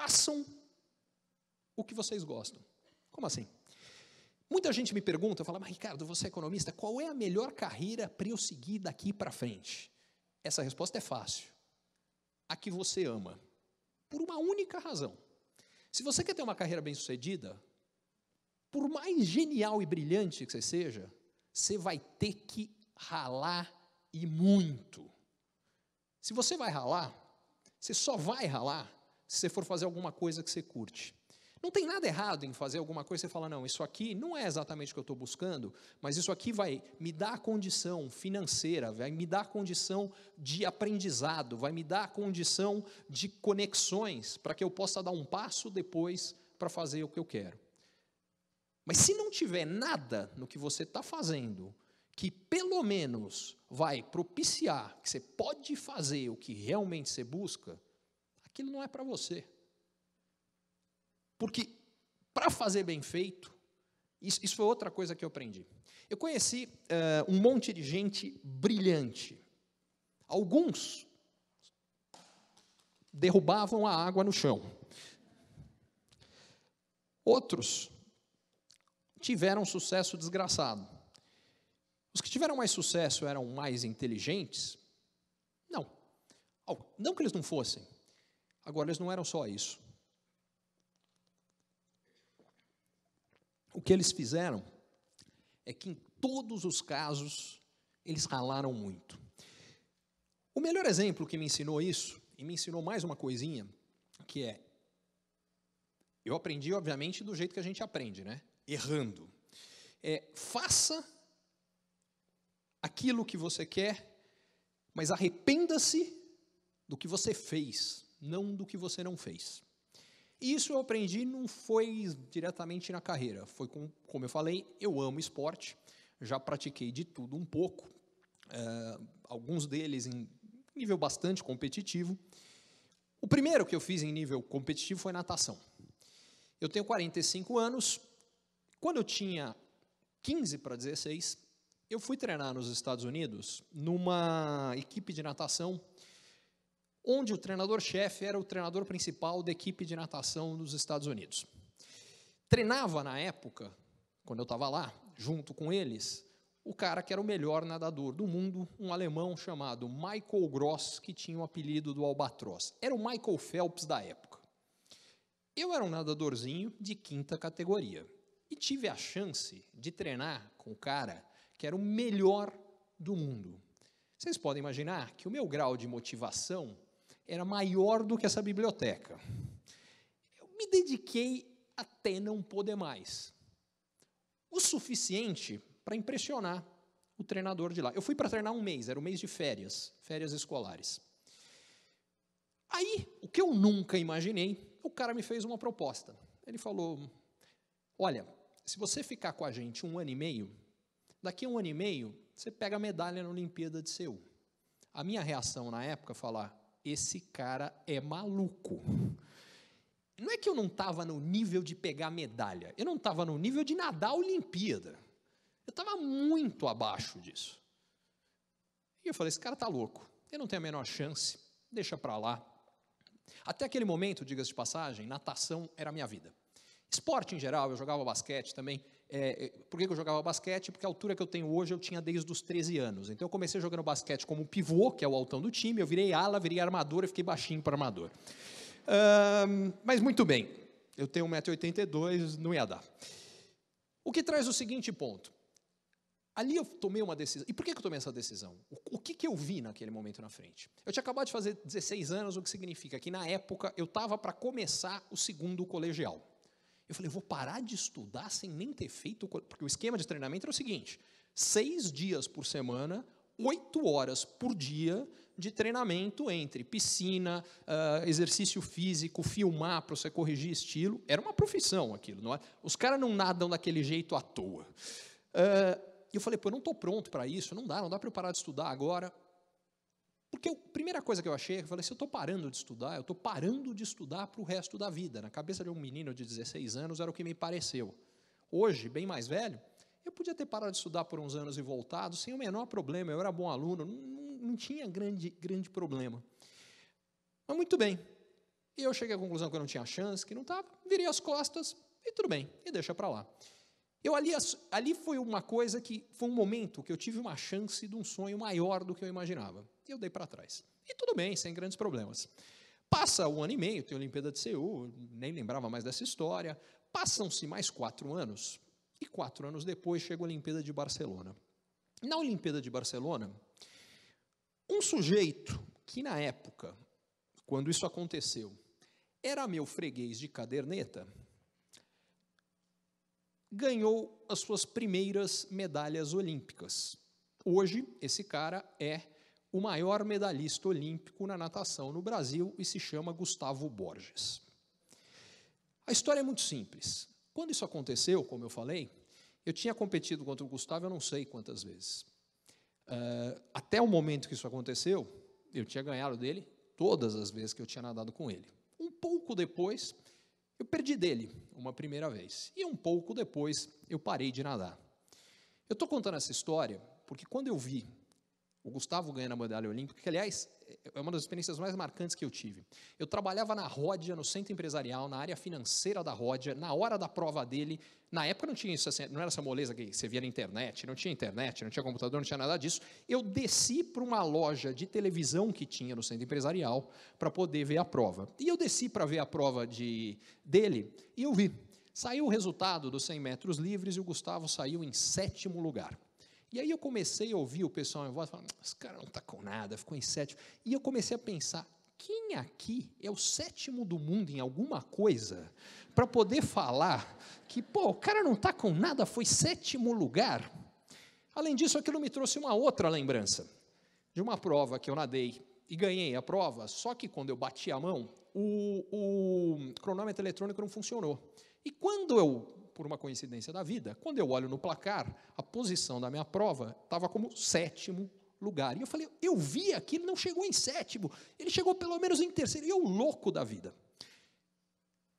façam o que vocês gostam. Como assim? Muita gente me pergunta, fala, mas Ricardo, você é economista, qual é a melhor carreira para eu seguir daqui para frente? Essa resposta é fácil. A que você ama. Por uma única razão. Se você quer ter uma carreira bem-sucedida, por mais genial e brilhante que você seja, você vai ter que ralar e muito. Se você vai ralar, você só vai ralar se você for fazer alguma coisa que você curte. Não tem nada errado em fazer alguma coisa e você fala, não, isso aqui não é exatamente o que eu estou buscando, mas isso aqui vai me dar a condição financeira, vai me dar a condição de aprendizado, vai me dar a condição de conexões para que eu possa dar um passo depois para fazer o que eu quero. Mas se não tiver nada no que você está fazendo que pelo menos vai propiciar que você pode fazer o que realmente você busca, aquilo não é para você. Porque para fazer bem feito, isso, isso, foi outra coisa que eu aprendi. Eu conheci uh, um monte de gente brilhante. Alguns derrubavam a água no chão. Outros tiveram sucesso desgraçado. Os que tiveram mais sucesso eram mais inteligentes? Não. Não que eles não fossem, Agora, eles não eram só isso. O que eles fizeram é que, em todos os casos, eles ralaram muito. O melhor exemplo que me ensinou isso, e me ensinou mais uma coisinha, que é: eu aprendi, obviamente, do jeito que a gente aprende, né? Errando. É, faça aquilo que você quer, mas arrependa-se do que você fez não do que você não fez. Isso eu aprendi, não foi diretamente na carreira, foi com, como eu falei, eu amo esporte, já pratiquei de tudo um pouco, uh, alguns deles em nível bastante competitivo. O primeiro que eu fiz em nível competitivo foi natação. Eu tenho 45 anos, quando eu tinha 15 para 16, eu fui treinar nos Estados Unidos numa equipe de natação onde o treinador-chefe era o treinador principal da equipe de natação dos Estados Unidos. Treinava na época, quando eu estava lá, junto com eles, o cara que era o melhor nadador do mundo, um alemão chamado Michael Gross, que tinha o apelido do Albatroz. Era o Michael Phelps da época. Eu era um nadadorzinho de quinta categoria e tive a chance de treinar com o cara que era o melhor do mundo. Vocês podem imaginar que o meu grau de motivação era maior do que essa biblioteca. Eu me dediquei até não poder mais. O suficiente para impressionar o treinador de lá. Eu fui para treinar um mês, era o um mês de férias, férias escolares. Aí, o que eu nunca imaginei, o cara me fez uma proposta. Ele falou: Olha, se você ficar com a gente um ano e meio, daqui a um ano e meio, você pega a medalha na Olimpíada de Seul. A minha reação na época falar: esse cara é maluco. Não é que eu não estava no nível de pegar medalha, eu não estava no nível de nadar a Olimpíada. Eu estava muito abaixo disso. E eu falei: esse cara está louco, eu não tenho a menor chance, deixa para lá. Até aquele momento, diga-se de passagem, natação era a minha vida. Esporte em geral, eu jogava basquete também, é, é, por que eu jogava basquete? Porque a altura que eu tenho hoje eu tinha desde os 13 anos. Então eu comecei jogando basquete como pivô, que é o altão do time, eu virei ala, virei armador e fiquei baixinho para armador. mas muito bem, eu tenho 1,82m, não ia dar. O que traz o seguinte ponto. Ali eu tomei uma decisão. E por que eu tomei essa decisão? O que, que eu vi naquele momento na frente? Eu tinha acabado de fazer 16 anos, o que significa que na época eu estava para começar o segundo colegial. Eu falei, eu vou parar de estudar sem nem ter feito. Porque o esquema de treinamento era o seguinte: seis dias por semana, oito horas por dia de treinamento entre piscina, uh, exercício físico, filmar para você corrigir estilo. Era uma profissão aquilo, não é? Os caras não nadam daquele jeito à toa. Uh, eu falei, pô, eu não estou pronto para isso, não dá, não dá para eu parar de estudar agora. Porque a primeira coisa que eu achei, é eu falei se eu estou parando de estudar, eu estou parando de estudar para o resto da vida. Na cabeça de um menino de 16 anos era o que me pareceu. Hoje, bem mais velho, eu podia ter parado de estudar por uns anos e voltado sem o menor problema, eu era bom aluno, não, não tinha grande, grande problema. Mas muito bem, eu cheguei à conclusão que eu não tinha chance, que não estava, virei as costas e tudo bem, e deixa para lá. Eu ali, ali foi uma coisa que foi um momento que eu tive uma chance de um sonho maior do que eu imaginava. E eu dei para trás. E tudo bem, sem grandes problemas. Passa um ano e meio, tem a Olimpíada de Seul, nem lembrava mais dessa história. Passam-se mais quatro anos, e quatro anos depois chega a Olimpíada de Barcelona. Na Olimpíada de Barcelona, um sujeito que na época, quando isso aconteceu, era meu freguês de caderneta, ganhou as suas primeiras medalhas olímpicas. Hoje, esse cara é o maior medalhista olímpico na natação no Brasil e se chama Gustavo Borges. A história é muito simples. Quando isso aconteceu, como eu falei, eu tinha competido contra o Gustavo eu não sei quantas vezes. Uh, até o momento que isso aconteceu, eu tinha ganhado dele todas as vezes que eu tinha nadado com ele. Um pouco depois, eu perdi dele uma primeira vez e um pouco depois eu parei de nadar. Eu estou contando essa história porque quando eu vi o Gustavo ganhando a medalha olímpica, que, aliás, é, é uma das experiências mais marcantes que eu tive. Eu trabalhava na Ródia, no centro empresarial, na área financeira da Ródia, na hora da prova dele. Na época não tinha isso, assim, não era essa moleza que você via na internet, não tinha internet, não tinha computador, não tinha nada disso. Eu desci para uma loja de televisão que tinha no centro empresarial para poder ver a prova. E eu desci para ver a prova de, dele e eu vi. Saiu o resultado dos 100 metros livres e o Gustavo saiu em sétimo lugar. E aí eu comecei a ouvir o pessoal em voz falando, esse cara não está com nada, ficou em sétimo. E eu comecei a pensar, quem aqui é o sétimo do mundo em alguma coisa para poder falar que, pô, o cara não está com nada, foi sétimo lugar? Além disso, aquilo me trouxe uma outra lembrança de uma prova que eu nadei e ganhei a prova, só que quando eu bati a mão, o, o cronômetro eletrônico não funcionou. E quando eu por uma coincidência da vida, quando eu olho no placar, a posição da minha prova estava como sétimo lugar. E eu falei, eu vi aqui, ele não chegou em sétimo, ele chegou pelo menos em terceiro. E eu, louco da vida.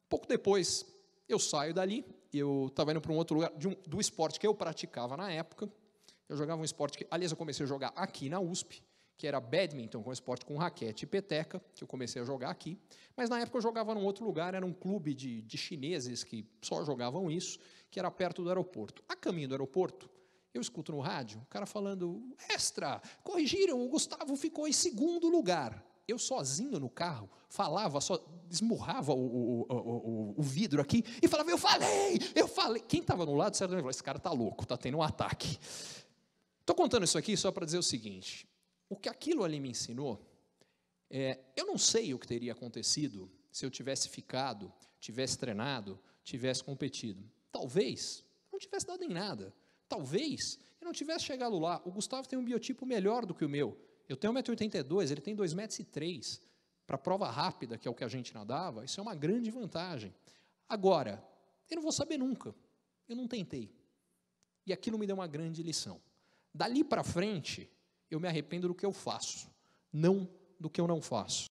Pouco depois, eu saio dali, eu estava indo para um outro lugar, um, do esporte que eu praticava na época. Eu jogava um esporte que, aliás, eu comecei a jogar aqui na USP, que era badminton, um esporte com raquete e peteca, que eu comecei a jogar aqui. Mas na época eu jogava num outro lugar, era um clube de, de chineses que só jogavam isso, que era perto do aeroporto. A caminho do aeroporto, eu escuto no rádio o um cara falando: extra, corrigiram, o Gustavo ficou em segundo lugar. Eu sozinho no carro, falava, só esmurrava o, o, o, o vidro aqui e falava: Eu falei, eu falei. Quem estava no lado certamente falou: Esse cara está louco, está tendo um ataque. Estou contando isso aqui só para dizer o seguinte: o que aquilo ali me ensinou, é, eu não sei o que teria acontecido se eu tivesse ficado, tivesse treinado, tivesse competido. Talvez não tivesse dado em nada. Talvez eu não tivesse chegado lá. O Gustavo tem um biotipo melhor do que o meu. Eu tenho 1,82m, ele tem 2,03m. Para a prova rápida, que é o que a gente nadava, isso é uma grande vantagem. Agora, eu não vou saber nunca. Eu não tentei. E aquilo me deu uma grande lição. Dali para frente, eu me arrependo do que eu faço, não do que eu não faço.